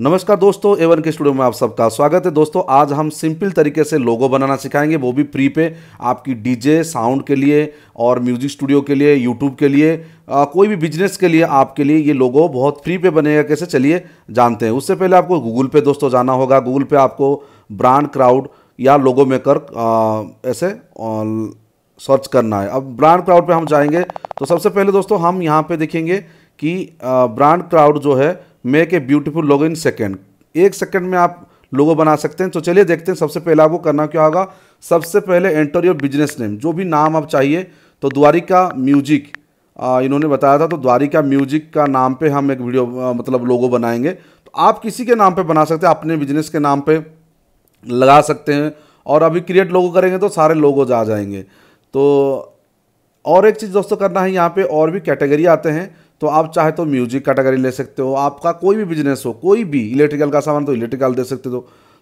नमस्कार दोस्तों एवन के स्टूडियो में आप सबका स्वागत है दोस्तों आज हम सिंपल तरीके से लोगो बनाना सिखाएंगे वो भी फ्री पे आपकी डीजे साउंड के लिए और म्यूजिक स्टूडियो के लिए यूट्यूब के लिए आ, कोई भी बिजनेस के लिए आपके लिए ये लोगो बहुत फ्री पे बनेगा कैसे चलिए जानते हैं उससे पहले आपको गूगल पे दोस्तों जाना होगा गूगल पे आपको ब्रांड क्राउड या लोगो मेकर ऐसे सर्च करना है अब ब्रांड क्राउड पर हम जाएंगे तो सबसे पहले दोस्तों हम यहाँ पर देखेंगे कि ब्रांड क्राउड जो है make a beautiful logo in second एक सेकेंड में आप लोगो बना सकते हैं तो चलिए देखते हैं सबसे पहले आपको करना क्या होगा सबसे पहले एंटर योर बिजनेस नेम जो भी नाम आप चाहिए तो द्वारिका म्यूजिक इन्होंने बताया था तो द्वारिका म्यूजिक का नाम पे हम एक वीडियो मतलब लोगो बनाएंगे तो आप किसी के नाम पे बना सकते हैं अपने बिजनेस के नाम पे लगा सकते हैं और अभी क्रिएट लोगो करेंगे तो सारे लोगो आ जाएंगे तो और एक चीज़ दोस्तों करना है यहाँ पे और भी कैटेगरी आते हैं तो आप चाहे तो म्यूजिक कैटेगरी ले सकते हो आपका कोई भी बिजनेस हो कोई भी इलेक्ट्रिकल का सामान तो इलेक्ट्रिकल दे सकते हो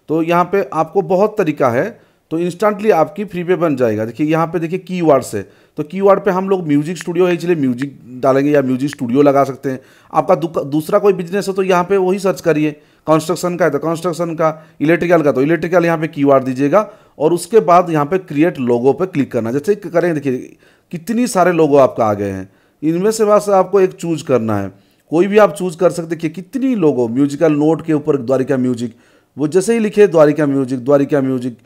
तो यहाँ पे आपको बहुत तरीका है तो इंस्टेंटली आपकी फ्री पे बन जाएगा देखिए यहाँ पे देखिए की वर्ड से तो की वर्ड पर हम लोग म्यूजिक स्टूडियो है इसलिए म्यूजिक डालेंगे या म्यूजिक स्टूडियो लगा सकते हैं आपका दूसरा कोई बिजनेस हो तो यहाँ पर वही सर्च करिए कंस्ट्रक्शन का है तो कंस्ट्रक्शन का इलेक्ट्रिकल का तो इलेक्ट्रिकल यहाँ पे कीवर्ड दीजिएगा और उसके बाद यहाँ पे क्रिएट लोगो पे क्लिक करना जैसे करेंगे देखिए कितनी सारे लोगो आपका आ गए हैं इनमें से बस आपको एक चूज करना है कोई भी आप चूज कर सकते कि कितनी लोगों म्यूजिकल नोट के ऊपर द्वारिका म्यूजिक वो जैसे ही लिखे Dwarika music Dwarika music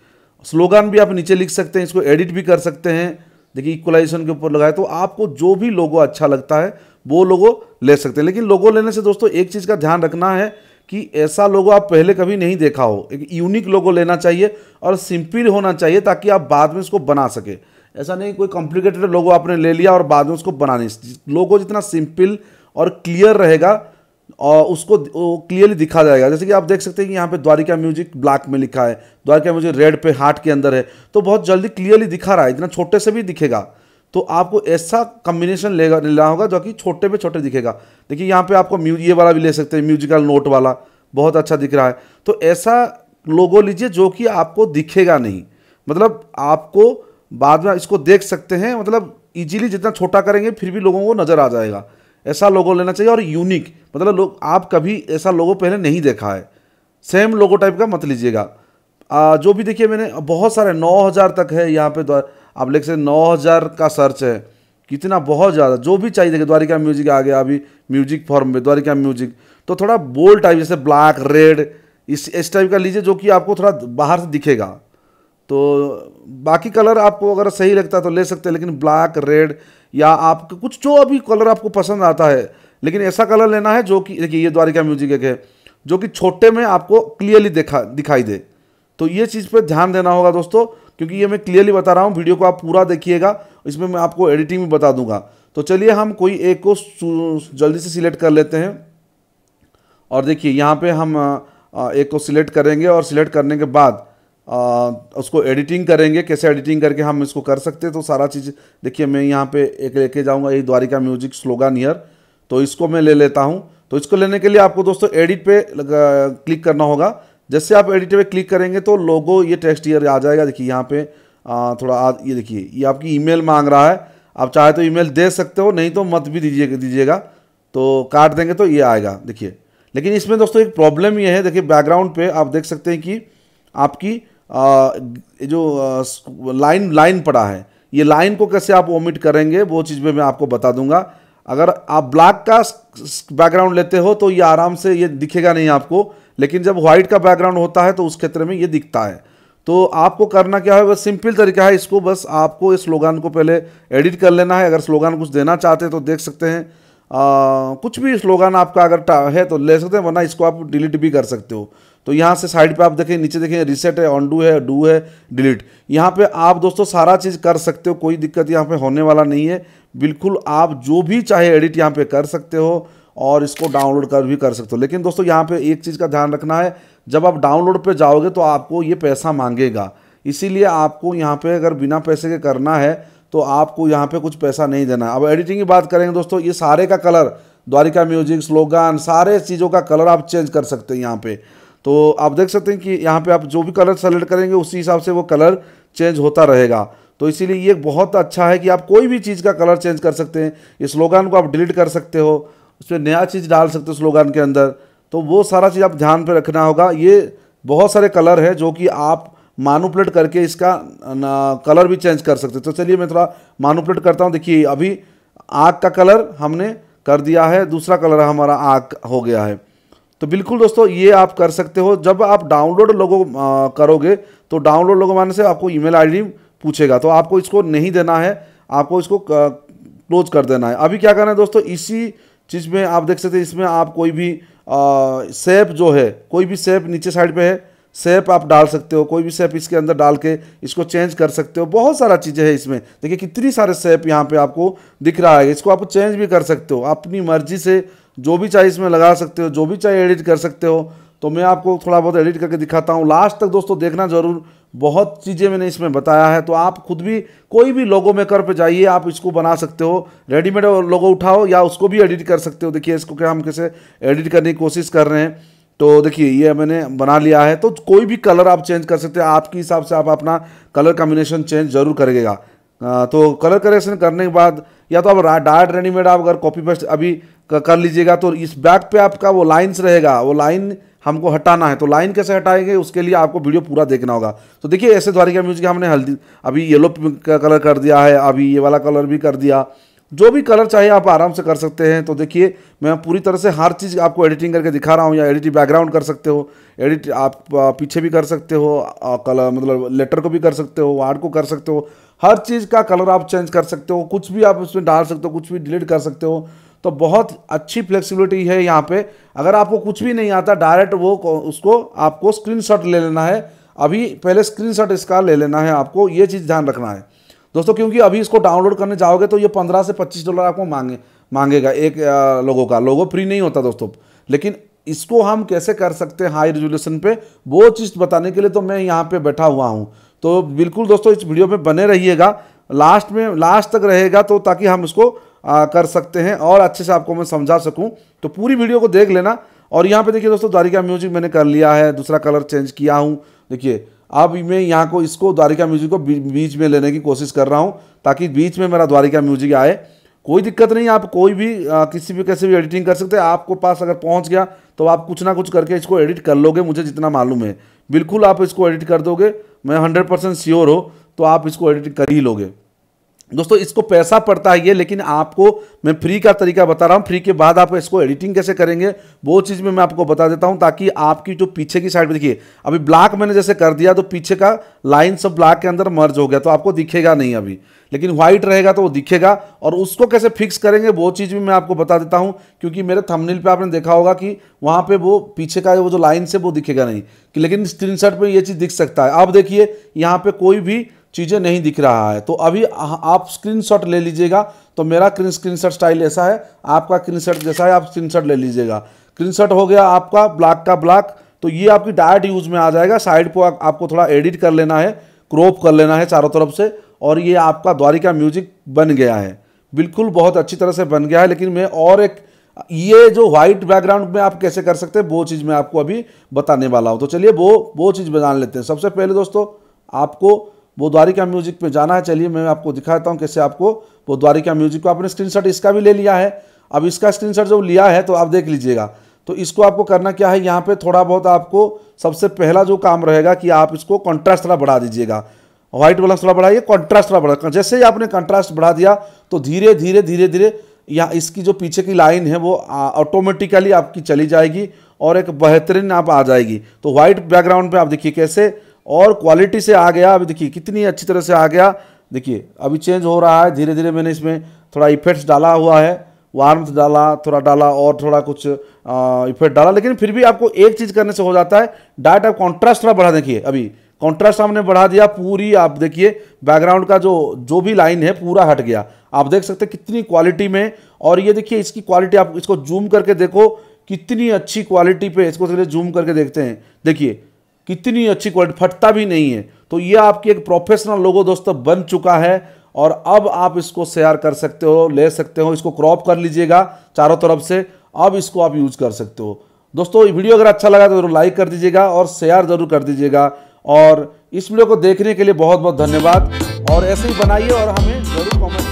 slogan भी आप नीचे लिख सकते हैं इसको एडिट भी कर सकते हैं देखिए इक्वलाइजेशन के ऊपर लगाए तो आपको जो भी लोगो अच्छा लगता है वो लोगो ले सकते हैं लेकिन लोगों लेने से दोस्तों एक चीज़ का ध्यान रखना है कि ऐसा लोगो आप पहले कभी नहीं देखा हो एक यूनिक लोगो लेना चाहिए और सिंपल होना चाहिए ताकि आप बाद में इसको बना सकें ऐसा नहीं कोई कॉम्प्लिकेटेड लोगो आपने ले लिया और बाद में उसको बना नहीं लोगो जितना सिंपल और क्लियर रहेगा और उसको क्लियरली दिखा जाएगा जैसे कि आप देख सकते हैं कि यहाँ पे द्वारिका म्यूजिक ब्लैक में लिखा है द्वारिका म्यूजिक रेड पे हार्ट के अंदर है तो बहुत जल्दी क्लियरली दिखा रहा है इतना छोटे से भी दिखेगा तो आपको ऐसा कम्बिनेशन लेगा लेना होगा जो कि छोटे पे छोटे दिखेगा देखिए यहाँ पे आपको म्यू ये वाला भी ले सकते हैं म्यूजिकल नोट वाला बहुत अच्छा दिख रहा है तो ऐसा लोगो लीजिए जो कि आपको दिखेगा नहीं मतलब आपको बाद में इसको देख सकते हैं मतलब इजीली जितना छोटा करेंगे फिर भी लोगों को नज़र आ जाएगा ऐसा लोगो लेना चाहिए और यूनिक मतलब लोग आप कभी ऐसा लोगो पहले नहीं देखा है सेम लोगो टाइप का मत लीजिएगा जो भी देखिए मैंने बहुत सारे 9000 तक है यहाँ पे आप देख सकते हज़ार का सर्च है कितना बहुत ज़्यादा जो भी चाहिए देखिए द्वारिका म्यूजिक आ गया अभी म्यूजिक फॉर्म में द्वारिका म्यूजिक तो थोड़ा बोल्ड टाइप जैसे ब्लैक रेड इस इस टाइप का लीजिए जो कि आपको थोड़ा बाहर से दिखेगा तो बाकी कलर आपको अगर सही लगता है तो ले सकते हैं लेकिन ब्लैक रेड या आपके कुछ जो अभी कलर आपको पसंद आता है लेकिन ऐसा कलर लेना है जो कि देखिए ये द्वारिका म्यूजिक एक है जो कि छोटे में आपको क्लियरली देखा दिखाई दे तो ये चीज़ पर ध्यान देना होगा दोस्तों क्योंकि ये मैं क्लियरली बता रहा हूँ वीडियो को आप पूरा देखिएगा इसमें मैं आपको एडिटिंग भी बता दूंगा तो चलिए हम कोई एक को जल्दी से सिलेक्ट कर लेते हैं और देखिए यहाँ पे हम एक को सिलेक्ट करेंगे और सिलेक्ट करने के बाद आ, उसको एडिटिंग करेंगे कैसे एडिटिंग करके हम इसको कर सकते हैं तो सारा चीज़ देखिए मैं यहाँ पे एक लेके जाऊँगा ये द्वारिका म्यूजिक स्लोगान ईयर तो इसको मैं ले लेता हूँ तो इसको लेने के लिए आपको दोस्तों एडिट पे क्लिक करना होगा जैसे आप एडिट पे क्लिक करेंगे तो लोगो ये टेक्स्ट ईयर आ जाएगा देखिए यहाँ पे आ, थोड़ा आ, ये देखिए ये आपकी ईमेल मांग रहा है आप चाहे तो ईमेल दे सकते हो नहीं तो मत भी दीजिए दीजिएगा तो काट देंगे तो ये आएगा देखिए लेकिन इसमें दोस्तों एक प्रॉब्लम ये है देखिए बैकग्राउंड पे आप देख सकते हैं कि आपकी जो लाइन लाइन पड़ा है ये लाइन को कैसे आप ओमिट करेंगे वो चीज़ में मैं आपको बता दूंगा अगर आप ब्लैक का बैकग्राउंड लेते हो तो ये आराम से ये दिखेगा नहीं आपको लेकिन जब व्हाइट का बैकग्राउंड होता है तो उस क्षेत्र में ये दिखता है तो आपको करना क्या है बस सिंपल तरीका है इसको बस आपको इस स्लोगान को पहले एडिट कर लेना है अगर स्लोगान कुछ देना चाहते हैं तो देख सकते हैं आ, कुछ भी स्लोगान आपका अगर है तो ले सकते हैं वरना इसको आप डिलीट भी कर सकते हो तो यहाँ से साइड पे आप देखें नीचे देखें रिसेट है ऑन डू है डू है डिलीट यहाँ पे आप दोस्तों सारा चीज़ कर सकते हो कोई दिक्कत यहाँ पे होने वाला नहीं है बिल्कुल आप जो भी चाहे एडिट यहाँ पे कर सकते हो और इसको डाउनलोड कर भी कर सकते हो लेकिन दोस्तों यहाँ पे एक चीज़ का ध्यान रखना है जब आप डाउनलोड पर जाओगे तो आपको ये पैसा मांगेगा इसीलिए आपको यहाँ पर अगर बिना पैसे के करना है तो आपको यहाँ पर कुछ पैसा नहीं देना अब एडिटिंग की बात करेंगे दोस्तों ये सारे का कलर द्वारिका म्यूजिक स्लोगान सारे चीज़ों का कलर आप चेंज कर सकते हैं यहाँ पर तो आप देख सकते हैं कि यहाँ पे आप जो भी कलर सेलेक्ट करेंगे उसी हिसाब से वो कलर चेंज होता रहेगा तो इसीलिए ये बहुत अच्छा है कि आप कोई भी चीज़ का कलर चेंज कर सकते हैं स्लोगान को आप डिलीट कर सकते हो उसमें नया चीज़ डाल सकते हो स्लोगान के अंदर तो वो सारा चीज़ आप ध्यान पर रखना होगा ये बहुत सारे कलर है जो कि आप मानुपलेट करके इसका कलर भी चेंज कर सकते तो चलिए मैं थोड़ा मानुपलेट करता हूँ देखिए अभी आग का कलर हमने कर दिया है दूसरा कलर हमारा आग हो गया है तो बिल्कुल दोस्तों ये आप कर सकते हो जब आप डाउनलोड लोगों करोगे तो डाउनलोड लोगों माने से आपको ईमेल आईडी पूछेगा तो आपको इसको नहीं देना है आपको इसको क्लोज कर देना है अभी क्या करना है दोस्तों इसी चीज़ में आप देख सकते हैं इसमें आप कोई भी सेप जो है कोई भी सेप नीचे साइड पे है सेप आप डाल सकते हो कोई भी सेप इसके अंदर डाल के इसको चेंज कर सकते हो बहुत सारा चीज़ें हैं इसमें देखिए कितनी सारे सेप यहाँ पे आपको दिख रहा है इसको आप चेंज भी कर सकते हो अपनी मर्जी से जो भी चाहे इसमें लगा सकते हो जो भी चाहे एडिट कर सकते हो तो मैं आपको थोड़ा बहुत एडिट करके दिखाता हूँ लास्ट तक दोस्तों देखना ज़रूर बहुत चीज़ें मैंने इसमें बताया है तो आप खुद भी कोई भी लोगो मेकर पे जाइए आप इसको बना सकते हो रेडीमेड लोगो उठाओ या उसको भी एडिट कर सकते हो देखिए इसको क्या हम कैसे एडिट करने की कोशिश कर रहे हैं तो देखिए ये मैंने बना लिया है तो कोई भी कलर आप चेंज कर सकते हैं आपके हिसाब से आप अपना कलर कॉम्बिनेशन चेंज ज़रूर करेगा तो कलर करेक्शन करने के बाद या तो आप डायरेक्ट रेडीमेड आप अगर कॉपी पेस्ट अभी कर लीजिएगा तो इस बैक पे आपका वो लाइन्स रहेगा वो लाइन हमको हटाना है तो लाइन कैसे हटाएंगे उसके लिए आपको वीडियो पूरा देखना होगा तो देखिए ऐसे द्वारिका म्यूजिक हमने हल्दी अभी येलो का कलर कर दिया है अभी ये वाला कलर भी कर दिया जो भी कलर चाहिए आप आराम से कर सकते हैं तो देखिए मैं पूरी तरह से हर चीज़ आपको एडिटिंग करके दिखा रहा हूँ या एडिटिंग बैकग्राउंड कर सकते हो एडिट आप पीछे भी कर सकते हो कलर मतलब लेटर को भी कर सकते हो वार्ड को कर सकते हो हर चीज़ का कलर आप चेंज कर सकते हो कुछ भी आप उसमें डाल सकते हो कुछ भी डिलीट कर सकते हो तो बहुत अच्छी फ्लेक्सिबिलिटी है यहाँ पे अगर आपको कुछ भी नहीं आता डायरेक्ट वो उसको आपको स्क्रीनशॉट ले लेना है अभी पहले स्क्रीनशॉट इसका ले लेना है आपको ये चीज़ ध्यान रखना है दोस्तों क्योंकि अभी इसको डाउनलोड करने जाओगे तो ये पंद्रह से पच्चीस डॉलर आपको मांगे मांगेगा एक लोगों का लोगो फ्री नहीं होता दोस्तों लेकिन इसको हम कैसे कर सकते हैं हाई रेजोल्यूशन पे वो चीज़ बताने के लिए तो मैं यहाँ पे बैठा हुआ हूँ तो बिल्कुल दोस्तों इस वीडियो में बने रहिएगा लास्ट में लास्ट तक रहेगा तो ताकि हम इसको आ, कर सकते हैं और अच्छे से आपको मैं समझा सकूँ तो पूरी वीडियो को देख लेना और यहाँ पे देखिए दोस्तों द्वारिका म्यूजिक मैंने कर लिया है दूसरा कलर चेंज किया हूँ देखिए अब मैं यहाँ को इसको द्वारिका म्यूजिक को बीच में लेने की कोशिश कर रहा हूँ ताकि बीच में मेरा द्वारिका म्यूजिक आए कोई दिक्कत नहीं आप कोई भी आ, किसी भी कैसे भी एडिटिंग कर सकते हैं आपको पास अगर पहुँच गया तो आप कुछ ना कुछ करके इसको एडिट कर लोगे मुझे जितना मालूम है बिल्कुल आप इसको एडिट कर दोगे मैं हंड्रेड परसेंट श्योर हो तो आप इसको एडिट कर ही लोगे दोस्तों इसको पैसा पड़ता है ये लेकिन आपको मैं फ्री का तरीका बता रहा हूँ फ्री के बाद आप इसको एडिटिंग कैसे करेंगे वो चीज़ में मैं आपको बता देता हूँ ताकि आपकी जो पीछे की साइड में देखिए अभी ब्लैक मैंने जैसे कर दिया तो पीछे का लाइन सब ब्लैक के अंदर मर्ज हो गया तो आपको दिखेगा नहीं अभी लेकिन व्हाइट रहेगा तो वो दिखेगा और उसको कैसे फिक्स करेंगे वो चीज़ भी मैं आपको बता देता हूँ क्योंकि मेरे थंबनेल पे आपने देखा होगा कि वहाँ पे वो पीछे का वो जो लाइन से वो दिखेगा नहीं कि लेकिन स्क्रीन पे ये चीज़ दिख सकता है अब देखिए यहाँ पे कोई भी चीज़ें नहीं दिख रहा है तो अभी आप स्क्रीनशॉट ले लीजिएगा तो मेरा स्क्रीनशॉट स्टाइल ऐसा है आपका स्क्रीनशॉट जैसा है आप स्क्रीनशॉट ले लीजिएगा स्क्रीनशॉट हो गया आपका ब्लैक का ब्लैक तो ये आपकी डायरेक्ट यूज़ में आ जाएगा साइड को आपको थोड़ा एडिट कर लेना है क्रॉप कर लेना है चारों तरफ से और ये आपका द्वारिका म्यूजिक बन गया है बिल्कुल बहुत अच्छी तरह से बन गया है लेकिन मैं और एक ये जो व्हाइट बैकग्राउंड में आप कैसे कर सकते हैं वो चीज़ मैं आपको अभी बताने वाला हूँ तो चलिए वो वो चीज़ बना लेते हैं सबसे पहले दोस्तों आपको वो द्वारिका म्यूजिक पे जाना है चलिए मैं आपको दिखाता हूँ कैसे आपको वो द्वारिका म्यूजिक को आपने स्क्रीन इसका भी ले लिया है अब इसका स्क्रीनशॉट जब लिया है तो आप देख लीजिएगा तो इसको आपको करना क्या है यहाँ पे थोड़ा बहुत आपको सबसे पहला जो काम रहेगा कि आप इसको कॉन्ट्रास्ट थोड़ा बढ़ा दीजिएगा व्हाइट वाला थोड़ा बढ़ाइए कॉन्ट्रास्ट थोड़ा बढ़ा जैसे ही आपने कॉन्ट्रास्ट बढ़ा दिया तो धीरे धीरे धीरे धीरे यहाँ इसकी जो पीछे की लाइन है वो ऑटोमेटिकली आपकी चली जाएगी और एक बेहतरीन आप आ जाएगी तो वाइट बैकग्राउंड पे आप देखिए कैसे और क्वालिटी से आ गया अभी देखिए कितनी अच्छी तरह से आ गया देखिए अभी चेंज हो रहा है धीरे धीरे मैंने इसमें थोड़ा इफेक्ट्स डाला हुआ है वार्मथ डाला थोड़ा डाला और थोड़ा कुछ इफेक्ट डाला लेकिन फिर भी आपको एक चीज़ करने से हो जाता है डाट आप कॉन्ट्रास्ट थोड़ा बढ़ा देखिए अभी कॉन्ट्रास्ट हमने बढ़ा दिया पूरी आप देखिए बैकग्राउंड का जो जो भी लाइन है पूरा हट गया आप देख सकते हैं कितनी क्वालिटी में और ये देखिए इसकी क्वालिटी आप इसको जूम करके देखो कितनी अच्छी क्वालिटी पे इसको जूम करके देखते हैं देखिए कितनी अच्छी क्वालिटी फटता भी नहीं है तो ये आपकी एक प्रोफेशनल लोगो दोस्तों बन चुका है और अब आप इसको शेयर कर सकते हो ले सकते हो इसको क्रॉप कर लीजिएगा चारों तरफ से अब इसको आप यूज कर सकते हो दोस्तों वीडियो अगर अच्छा लगा तो जरूर लाइक कर दीजिएगा और शेयर जरूर कर दीजिएगा और इस वीडियो को देखने के लिए बहुत बहुत धन्यवाद और ऐसे ही बनाइए और हमें ज़रूर कॉमेंट